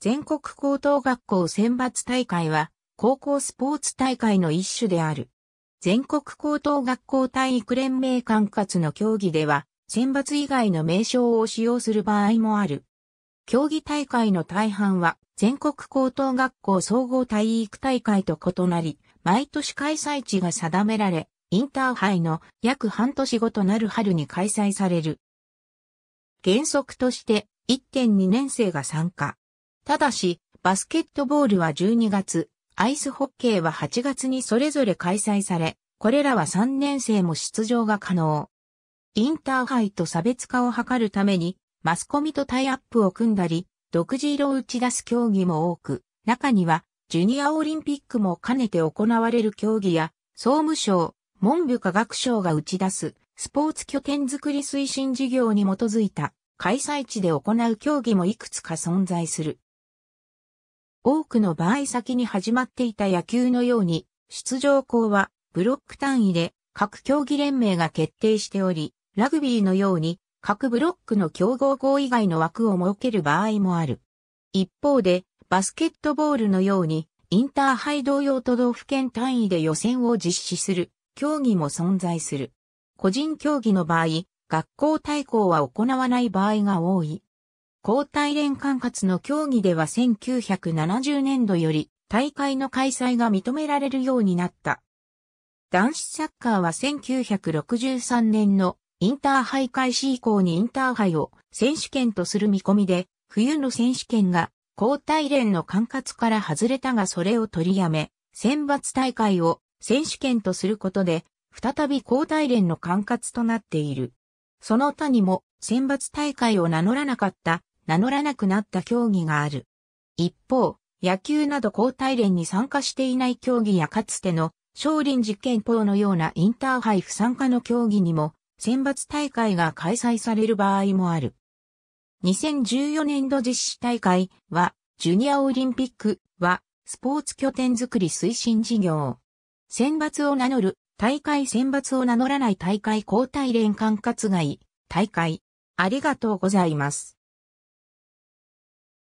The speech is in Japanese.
全国高等学校選抜大会は、高校スポーツ大会の一種である。全国高等学校体育連盟管轄の競技では、選抜以外の名称を使用する場合もある。競技大会の大半は、全国高等学校総合体育大会と異なり、毎年開催地が定められ、インターハイの約半年後となる春に開催される。原則として1.2年生が参加。ただし、バスケットボールは12月、アイスホッケーは8月にそれぞれ開催され、これらは3年生も出場が可能。インターハイと差別化を図るために、マスコミとタイアップを組んだり、独自色を打ち出す競技も多く、中には、ジュニアオリンピックも兼ねて行われる競技や、総務省、文部科学省が打ち出す、スポーツ拠点づくり推進事業に基づいた、開催地で行う競技もいくつか存在する。多くの場合先に始まっていた野球のように、出場校はブロック単位で各競技連盟が決定しており、ラグビーのように各ブロックの競合校以外の枠を設ける場合もある。一方で、バスケットボールのように、インターハイ同様都道府県単位で予選を実施する競技も存在する。個人競技の場合、学校対抗は行わない場合が多い。交代連管轄の競技では1970年度より大会の開催が認められるようになった。男子サッカーは1963年のインターハイ開始以降にインターハイを選手権とする見込みで、冬の選手権が交代連の管轄から外れたがそれを取りやめ、選抜大会を選手権とすることで、再び交代連の管轄となっている。その他にも選抜大会を名乗らなかった名乗らなくなった競技がある。一方、野球など交代連に参加していない競技やかつての少林実験法のようなインターハイ不参加の競技にも選抜大会が開催される場合もある。2014年度実施大会は、ジュニアオリンピックは、スポーツ拠点づくり推進事業。選抜を名乗る、大会選抜を名乗らない大会交代連管轄外、大会。ありがとうございます。